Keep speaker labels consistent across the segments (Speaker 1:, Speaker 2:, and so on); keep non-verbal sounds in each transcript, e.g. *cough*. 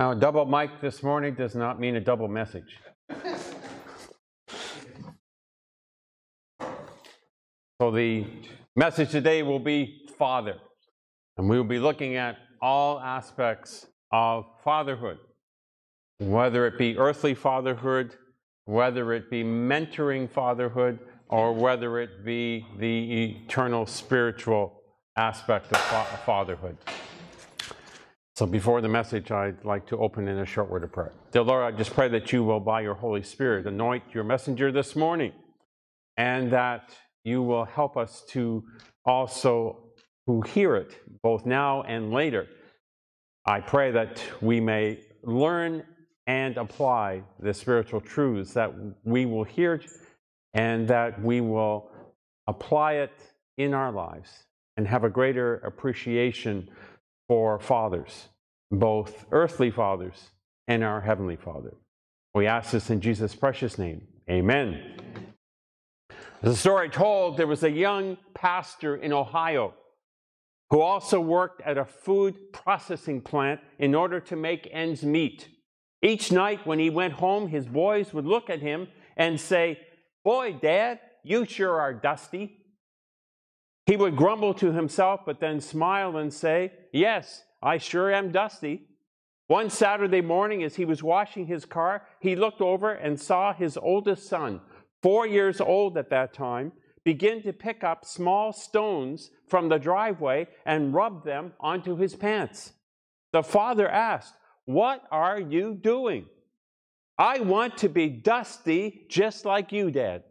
Speaker 1: Now, a double mic this morning does not mean a double message. so the message today will be Father, and we will be looking at all aspects of fatherhood, whether it be earthly fatherhood, whether it be mentoring fatherhood, or whether it be the eternal spiritual aspect of fa fatherhood. So before the message, I'd like to open in a short word of prayer. Dear Lord, I just pray that you will, by your Holy Spirit, anoint your messenger this morning and that you will help us to also who hear it both now and later. I pray that we may learn and apply the spiritual truths that we will hear and that we will apply it in our lives and have a greater appreciation for fathers both earthly fathers and our heavenly Father. We ask this in Jesus' precious name. Amen. The story told there was a young pastor in Ohio who also worked at a food processing plant in order to make ends meet. Each night when he went home, his boys would look at him and say, Boy, Dad, you sure are dusty. He would grumble to himself, but then smile and say, Yes, I sure am dusty. One Saturday morning, as he was washing his car, he looked over and saw his oldest son, four years old at that time, begin to pick up small stones from the driveway and rub them onto his pants. The father asked, What are you doing? I want to be dusty just like you, Dad.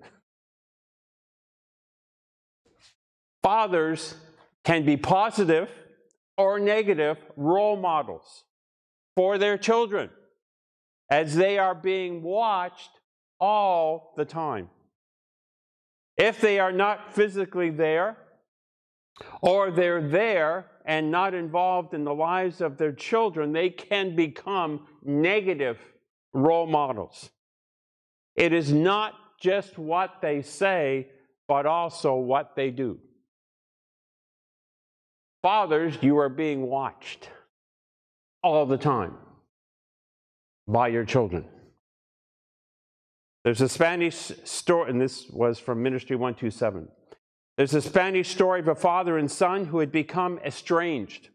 Speaker 1: Fathers can be positive or negative role models for their children as they are being watched all the time. If they are not physically there, or they're there and not involved in the lives of their children, they can become negative role models. It is not just what they say, but also
Speaker 2: what they do. Fathers, you are being watched all the time by your children.
Speaker 1: There's a Spanish story, and this was from Ministry 127. There's a Spanish story of a father and son who had become estranged.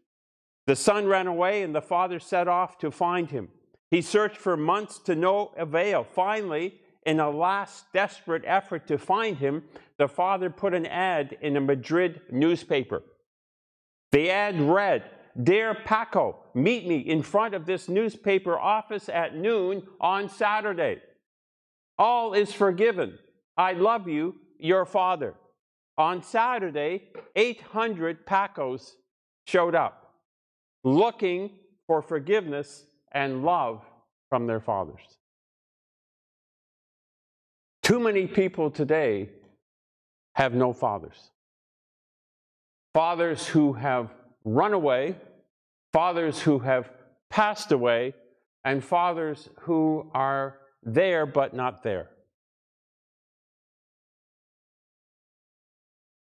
Speaker 1: The son ran away, and the father set off to find him. He searched for months to no avail. Finally, in a last desperate effort to find him, the father put an ad in a Madrid newspaper. They add red, Dear Paco, meet me in front of this newspaper office at noon on Saturday. All is forgiven. I love you, your father. On Saturday, 800 Pacos showed up looking for forgiveness and love from their fathers.
Speaker 2: Too many people today have no fathers fathers who have run away,
Speaker 1: fathers who have passed away, and fathers who are there but not there.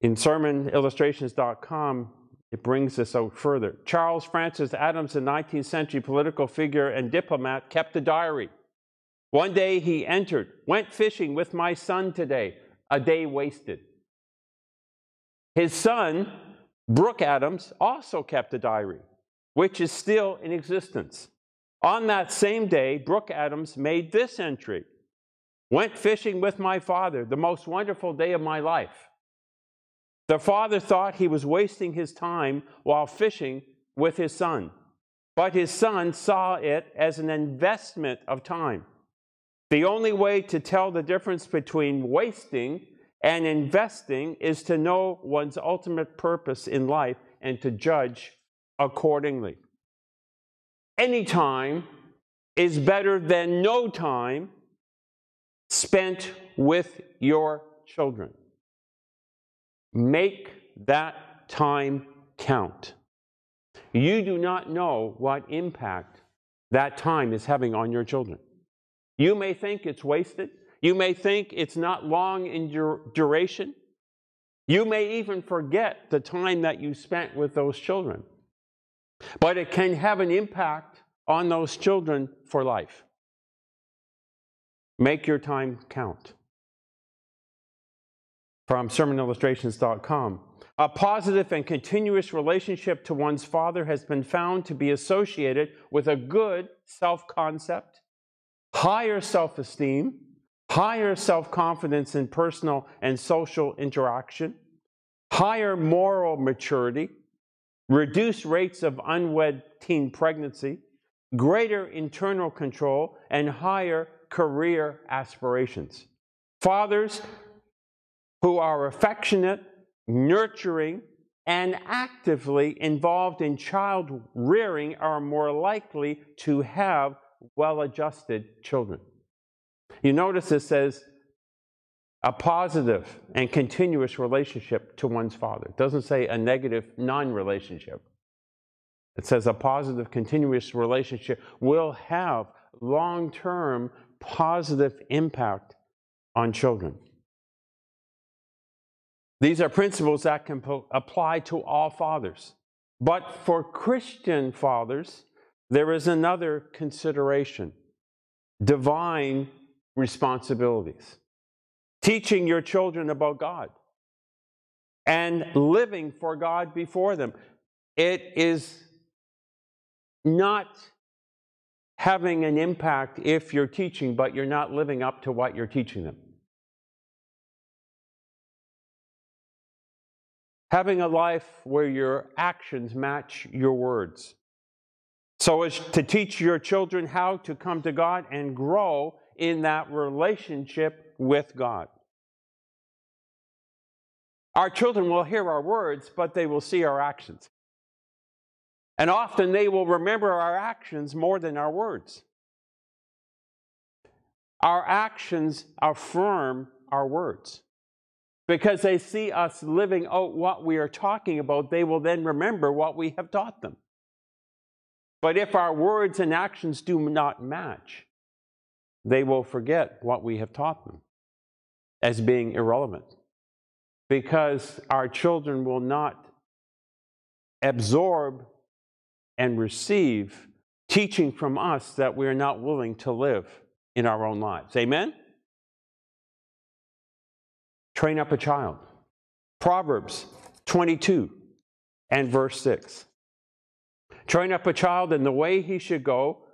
Speaker 1: In sermonillustrations.com, it brings this out further. Charles Francis Adams, a 19th century political figure and diplomat, kept a diary. One day he entered, went fishing with my son today, a day wasted. His son, Brooke Adams also kept a diary, which is still in existence. On that same day, Brooke Adams made this entry Went fishing with my father, the most wonderful day of my life. The father thought he was wasting his time while fishing with his son, but his son saw it as an investment of time. The only way to tell the difference between wasting and investing is to know one's ultimate purpose in life and to judge accordingly. Any time is better than no time spent with your children. Make that time count. You do not know what impact that time is having on your children. You may think it's wasted. You may think it's not long in dur- duration. You may even forget the time that you spent with those children. But it can have an impact on those children for life. Make your time count. From sermonillustrations.com. A positive and continuous relationship to one's father has been found to be associated with a good self concept, higher self esteem, higher self-confidence in personal and social interaction, higher moral maturity, reduced rates of unwed teen pregnancy, greater internal control, and higher career aspirations. Fathers who are affectionate, nurturing, and actively involved in child rearing are more likely to have well adjusted children. You notice it says a positive and continuous relationship to one's father. It doesn't say a negative non relationship. It says a positive, continuous relationship will have long term positive impact on children. These are principles that can apply to all fathers. But for Christian fathers, there is another consideration divine responsibilities, teaching your children about God, and living for God before them. It is
Speaker 2: not having an impact if you're teaching, but you're not living up to what you're teaching them. Having a life where your actions match your words.
Speaker 1: So as to teach your children how to come to God and grow in that relationship with God. Our children will hear our words, but they will see our actions. And often they will remember our actions more than our words. Our actions affirm our words. Because they see us living out what we are talking about, they will then remember what we have taught them. But if our words and actions do not match, they will forget what we have taught them as being irrelevant because our children will not absorb and receive teaching from us that we are not willing to live in our own lives.
Speaker 2: Amen? Train up a child. Proverbs 22 and verse 6. Train
Speaker 1: up a child in the way he should go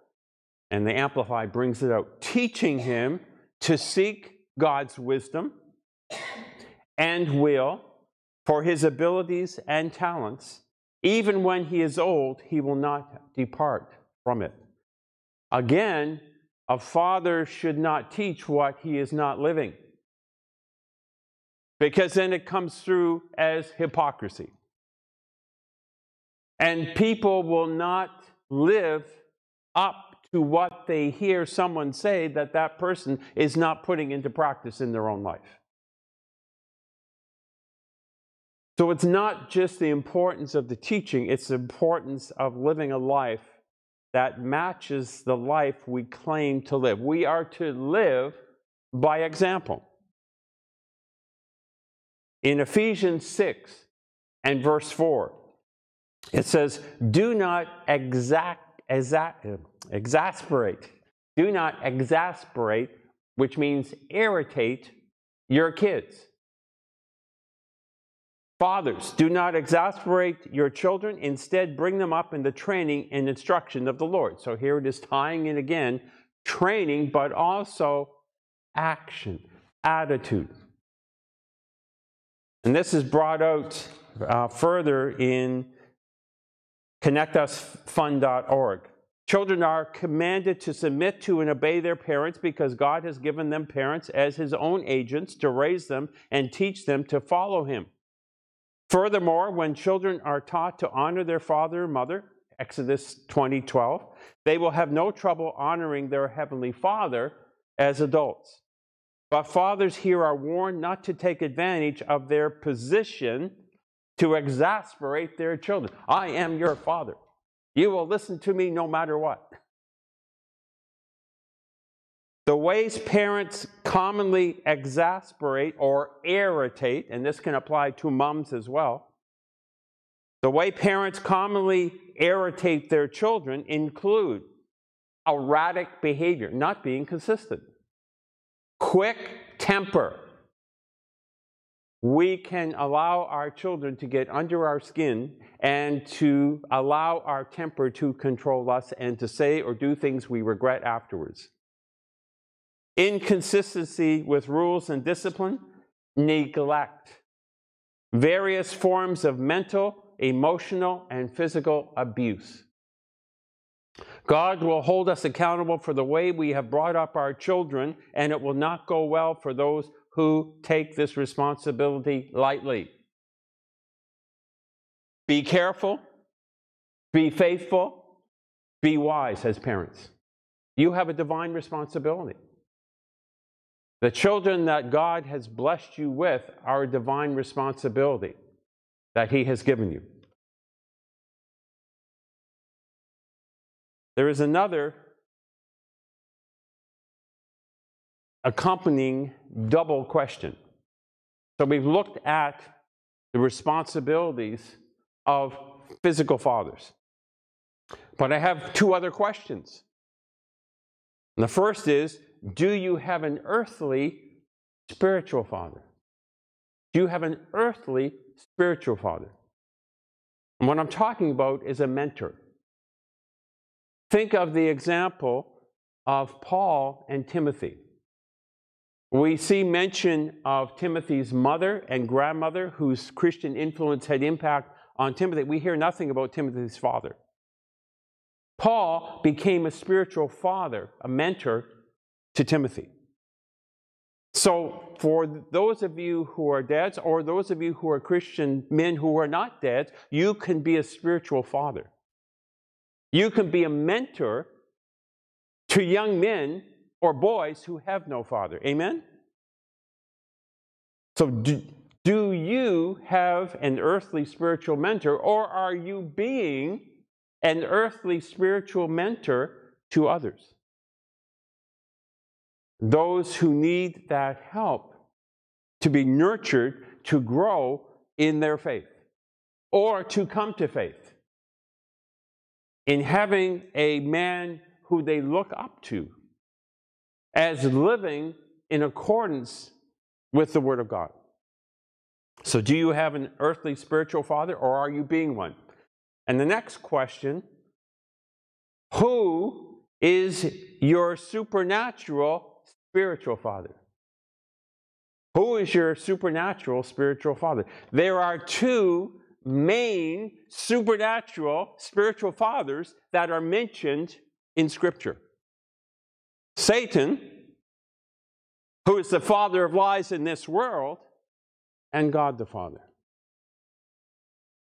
Speaker 1: and the Amplify brings it out, teaching him to seek God's wisdom and will for his abilities and talents. Even when he is old, he will not depart from it. Again, a father should not teach what he is not living, because then it comes through as hypocrisy. And people will not live up to what they hear someone say that that person is not putting into practice in their own life. So it's not just the importance of the teaching, it's the importance of living a life that matches the life we claim to live. We are to live by example. In Ephesians 6 and verse 4, it says, Do not exact exa exasperate. Do not exasperate, which means irritate your kids. Fathers, do not exasperate your children. Instead, bring them up in the training and instruction of the Lord. So here it is tying in again training, but also action, attitude. And this is brought out uh, further in connectusfund.org. Children are commanded to submit to and obey their parents because God has given them parents as his own agents to raise them and teach them to follow him. Furthermore, when children are taught to honor their father and mother, Exodus 20:12, they will have no trouble honoring their heavenly Father as adults. But fathers here are warned not to take advantage of their position to exasperate their children. I am your father. You will listen to me no matter what. The ways parents commonly exasperate or irritate, and this can apply to moms as well, the way parents commonly irritate their children include erratic behavior, not being consistent, quick temper, we can allow our children to get under our skin and to allow our temper to control us and to say or do things we regret afterwards. Inconsistency with rules and discipline, neglect, various forms of mental, emotional, and physical abuse. God will hold us accountable for the way we have brought up our children, and it will not go well for those who take this responsibility lightly.
Speaker 2: Be careful, be faithful, be wise as parents. You have a divine responsibility.
Speaker 1: The children that God has blessed you with are a divine responsibility
Speaker 2: that He has given you. There is another accompanying double question. So we've looked at
Speaker 1: the responsibilities of physical fathers. But I have two other questions. And the first is, do you have an earthly spiritual father? Do you have an earthly spiritual father? And what I'm talking about is a mentor. Think of the example of Paul and Timothy. We see mention of Timothy's mother and grandmother, whose Christian influence had impact on Timothy. We hear nothing about Timothy's father. Paul became a spiritual father, a mentor to Timothy. So, for those of you who are dads, or those of you who are Christian men who are not dads, you can be a spiritual father. You can be a mentor to young men or boys who have no father. Amen? So, do, do you have an earthly spiritual mentor, or are you being an earthly spiritual mentor to others? Those who need that help to be nurtured to grow in their faith or to come to faith. In having a man who they look up to as living in accordance with the Word of God. So, do you have an earthly spiritual father or are you being one? And the next question Who is your supernatural spiritual father? Who is your supernatural spiritual father? There are two main supernatural spiritual fathers that are mentioned in Scripture. Satan,
Speaker 2: who is the father of lies in this world, and God the Father.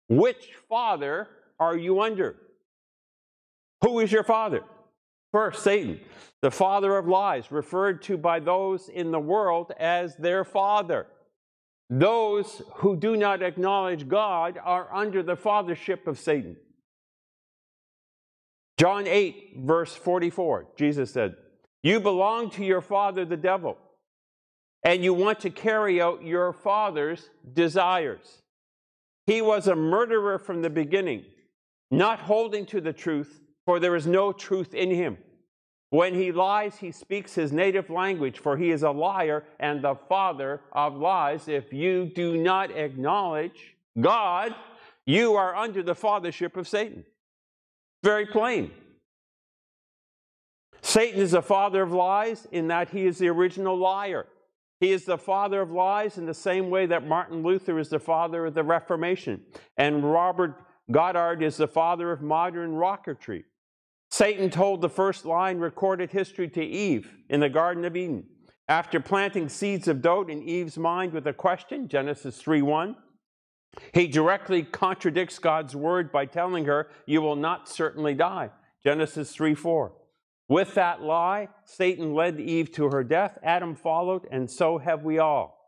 Speaker 2: Which father are you under?
Speaker 1: Who is your father? First, Satan, the father of lies, referred to by those in the world as their father. Those who do not acknowledge God are under the fathership of Satan. John 8, verse 44, Jesus said, you belong to your father, the devil, and you want to carry out your father's desires. He was a murderer from the beginning, not holding to the truth, for there is no truth in him. When he lies, he speaks his native language, for he is a liar and the father of lies. If you do not acknowledge God, you are under the fathership of Satan. Very plain. Satan is the father of lies in that he is the original liar. He is the father of lies in the same way that Martin Luther is the father of the Reformation and Robert Goddard is the father of modern rocketry. Satan told the first lie in recorded history to Eve in the Garden of Eden after planting seeds of doubt in Eve's mind with a question, Genesis 3:1. He directly contradicts God's word by telling her, You will not certainly die. Genesis 3 4. With that lie, Satan led Eve to her death, Adam followed, and so have we all.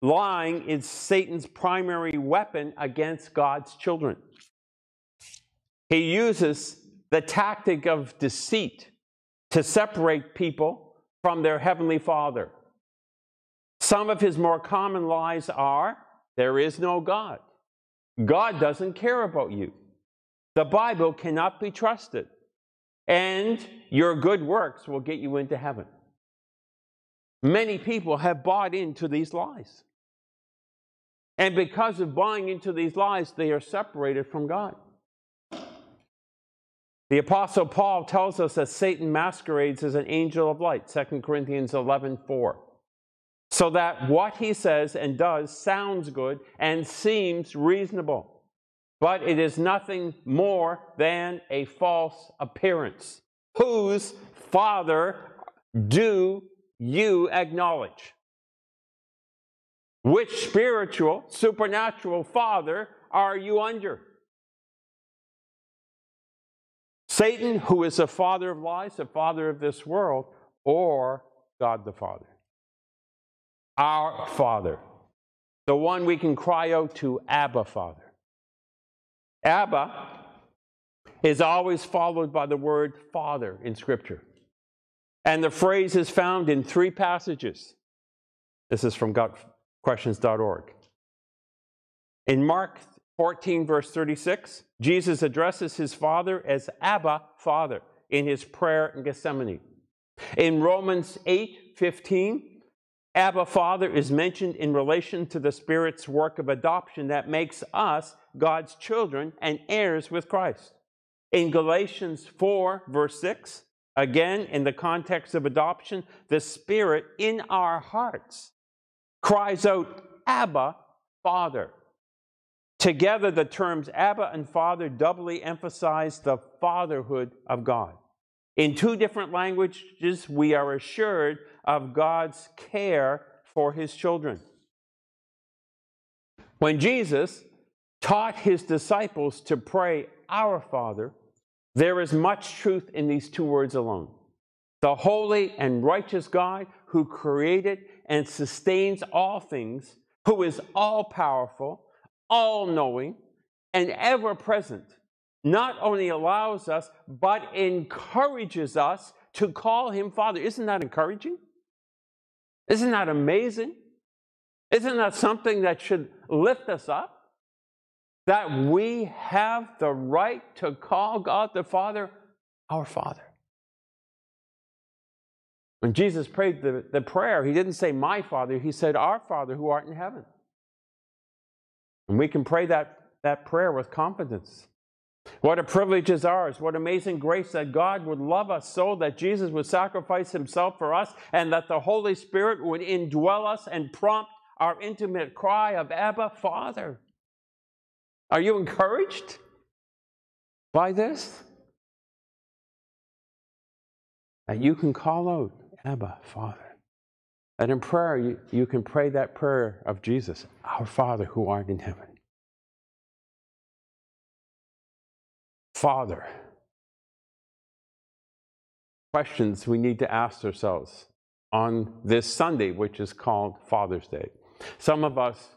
Speaker 1: Lying is Satan's primary weapon against God's children. He uses the tactic of deceit to separate people from their heavenly Father. Some of his more common lies are there is no God, God doesn't care about you, the Bible cannot be trusted and your good works will get you into heaven. Many people have bought into these lies. And because of buying into these lies, they are separated from God. The apostle Paul tells us that Satan masquerades as an angel of light, 2 Corinthians 11:4. So that what he says and does sounds good and seems reasonable but it is nothing more than a false appearance. Whose father do you
Speaker 2: acknowledge? Which spiritual, supernatural father are you under?
Speaker 1: Satan, who is the father of lies, the father of this world, or God the
Speaker 2: Father? Our Father, the one we can cry out to, Abba Father. Abba is always
Speaker 1: followed by the word Father in Scripture. And the phrase is found in three passages. This is from GodQuestions.org. In Mark 14, verse 36, Jesus addresses his Father as Abba, Father, in his prayer in Gethsemane. In Romans 8, 15, Abba Father is mentioned in relation to the Spirit's work of adoption that makes us God's children and heirs with Christ. In Galatians 4, verse 6, again, in the context of adoption, the Spirit in our hearts cries out, Abba, Father. Together, the terms Abba and Father doubly emphasize the fatherhood of God. In two different languages, we are assured of God's care for his children. When Jesus taught his disciples to pray, Our Father, there is much truth in these two words alone. The holy and righteous God who created and sustains all things, who is all powerful, all knowing, and ever present, not only allows us, but encourages us to call him Father. Isn't that encouraging? Isn't that amazing? Isn't that something that should lift us up?
Speaker 2: That we have the right to call God the Father our Father. When Jesus prayed the, the prayer, he didn't say, My Father, he said, Our Father who art in heaven.
Speaker 1: And we can pray that, that prayer with confidence what a privilege is ours. What amazing grace that God would love us so that Jesus would sacrifice himself for us and that the Holy Spirit would indwell us and prompt our intimate cry of Abba, Father.
Speaker 2: Are you encouraged by this? And you can call out, Abba, Father. And in prayer, you, you can pray that prayer of Jesus, our Father who art in heaven. Father. Questions we need to ask ourselves on
Speaker 1: this Sunday, which is called Father's Day. Some of us,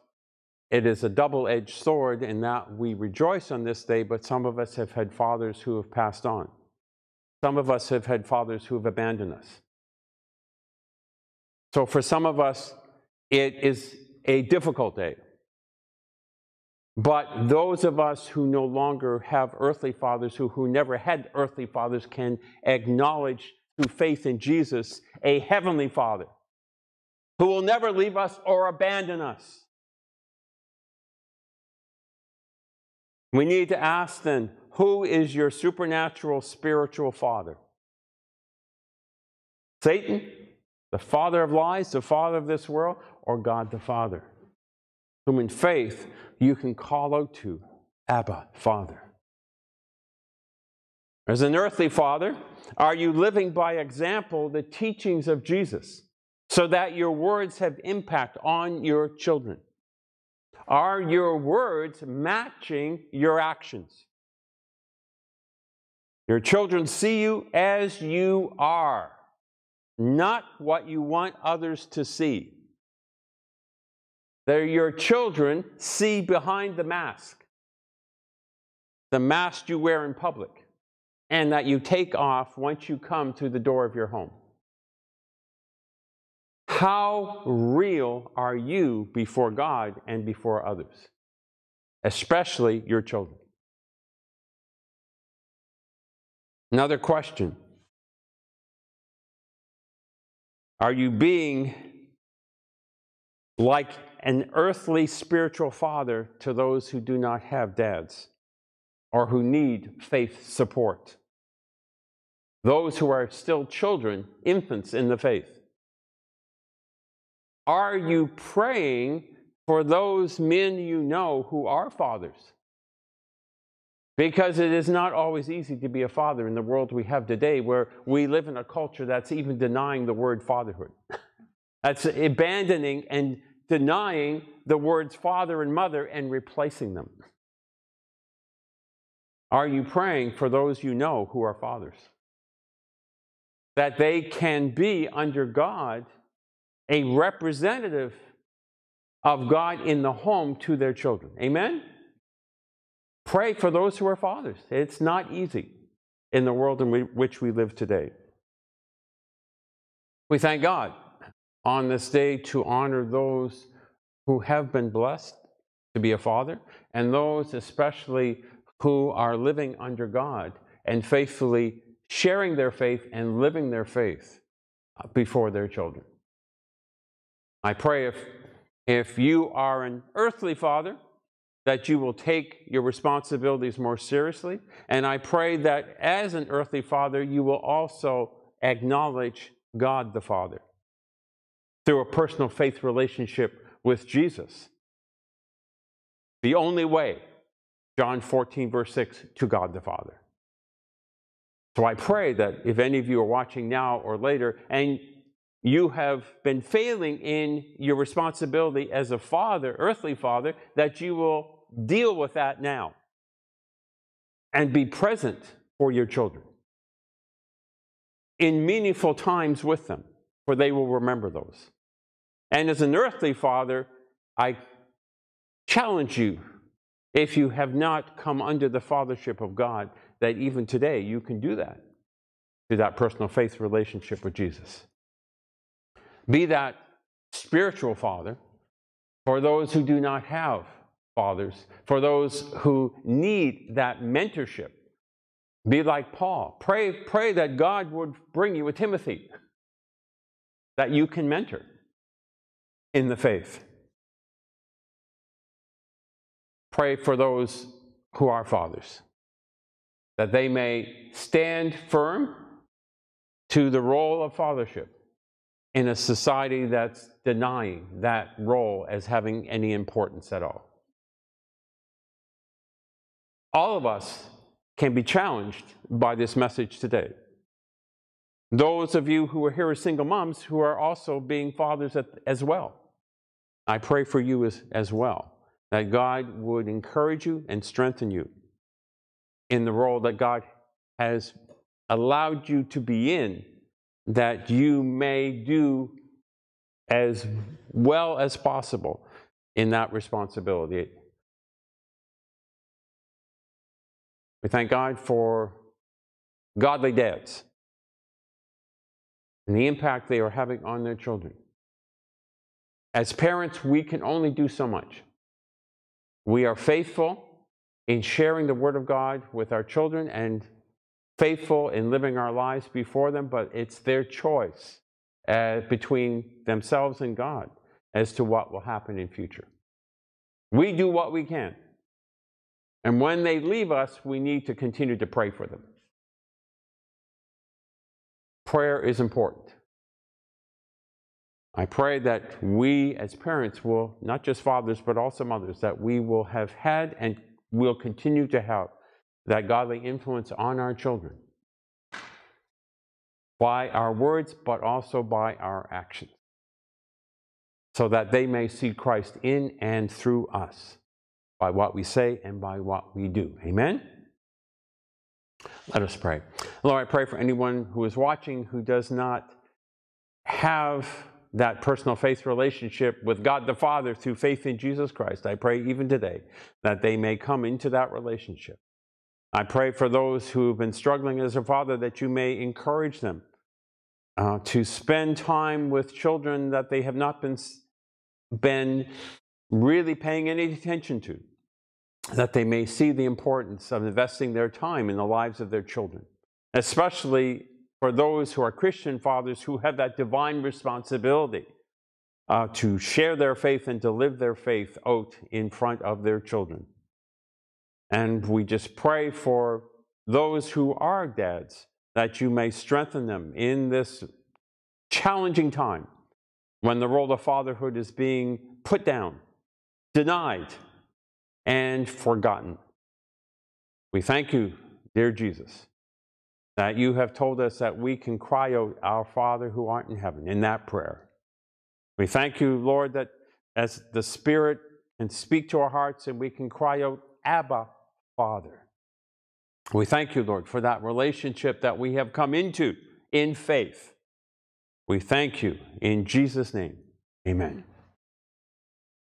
Speaker 1: it is a double edged sword in that we rejoice on this day, but some of us have had fathers who have passed on. Some of us have had fathers who have abandoned us. So for some of us, it is a difficult day. But those of us who no longer have earthly fathers, who, who never had earthly fathers, can acknowledge through faith in Jesus a heavenly father
Speaker 2: who will never leave us or abandon us. We need to ask then, who is your supernatural spiritual father? Satan, the father
Speaker 1: of lies, the father of this world, or God the Father? whom in faith you can call out to, Abba, Father. As an earthly father, are you living by example the teachings of Jesus so that your words have impact on your children? Are your words matching your actions? Your children see you as you are, not what you want
Speaker 2: others to see that your children see behind the mask, the mask you wear in public, and
Speaker 1: that you take off once you come through the door of your home.
Speaker 2: How real are you before God and before others, especially your children? Another question Are you being like an earthly spiritual father
Speaker 1: to those who do not have dads or who need faith support. Those who are still children, infants in the faith. Are you praying for those men you know who are fathers? Because it is not always easy to be a father in the world we have today, where we live in a culture that's even denying the word fatherhood. *laughs* that's abandoning and denying the words father and mother and replacing them? Are you praying for those you know who are fathers? That they can be under God a representative of God in the home to their children. Amen? Pray for those who are fathers. It's not easy in the world in which we live today. We thank God on this day to honor those who have been blessed to be a father, and those especially who are living under God and faithfully sharing their faith and living their faith uh, before their children. I pray if, if you are an earthly father, that you will take your responsibilities more seriously. And I pray that as an earthly father, you will also acknowledge God the Father through a personal faith relationship with Jesus. The only way, John 14, verse 6, to God the Father. So I pray that if any of you are watching now or later and you have been failing in your responsibility as a father, earthly father, that you will deal with that now and be present for your children in meaningful times with them, for they will remember those. And as an earthly father, I challenge you, if you have not come under the fathership of God, that even today you can do that through that personal faith relationship with Jesus. Be that spiritual father for those who do not have fathers, for those who need that mentorship. Be like Paul.
Speaker 2: Pray, pray that God would bring you a Timothy that you can mentor in the faith. Pray for those who are fathers, that they may
Speaker 1: stand firm to the role of fathership in a society that's denying that role as having any importance at all. All of us can be challenged by this message today. Those of you who are here as single moms who are also being fathers as well. I pray for you as, as well that God would encourage you and strengthen you in the role that God has allowed you to be in, that you may do
Speaker 2: as well as possible in that responsibility. We thank God for godly dads and the impact they are having on their children. As parents, we can only do so much. We
Speaker 1: are faithful in sharing the Word of God with our children and faithful in living our lives before them, but it's their choice uh, between themselves and God as to what will happen in future. We do what we can.
Speaker 2: And when they leave us, we need to continue to pray for them. Prayer is important.
Speaker 1: I pray that we as parents will, not just fathers, but also mothers, that we will have had and will continue to have that godly influence on our children by our words, but also by our actions, so that they may see Christ in and through us by what we say and by what we do. Amen? Let us pray. Lord, I pray for anyone who is watching who does not have that personal faith relationship with God the Father through faith in Jesus Christ. I pray even today that they may come into that relationship. I pray for those who have been struggling as a father that you may encourage them uh, to spend time with children that they have not been, been really paying any attention to, that they may see the importance of investing their time in the lives of their children, especially for those who are Christian fathers who have that divine responsibility uh, to share their faith and to live their faith out in front of their children. And we just pray for those who are dads that you may strengthen them in this challenging time when the role of fatherhood is being put down, denied, and forgotten. We thank you, dear Jesus that you have told us that we can cry out, Our Father who art in heaven, in that prayer. We thank you, Lord, that as the Spirit can speak to our hearts and we can cry out, Abba, Father. We thank you, Lord, for that relationship that we have come into in faith. We thank you in Jesus' name. Amen.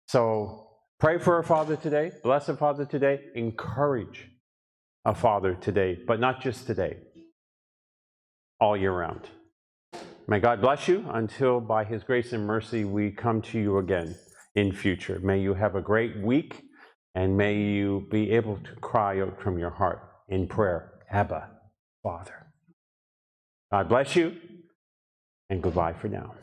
Speaker 1: So pray for a father today, bless a father today, encourage a father today, but not just today, all year round. May God bless you until by his grace and mercy we come to you again in future. May you have a great week and may you be able to cry out from your heart in prayer,
Speaker 2: Abba, Father. God bless you and goodbye for now.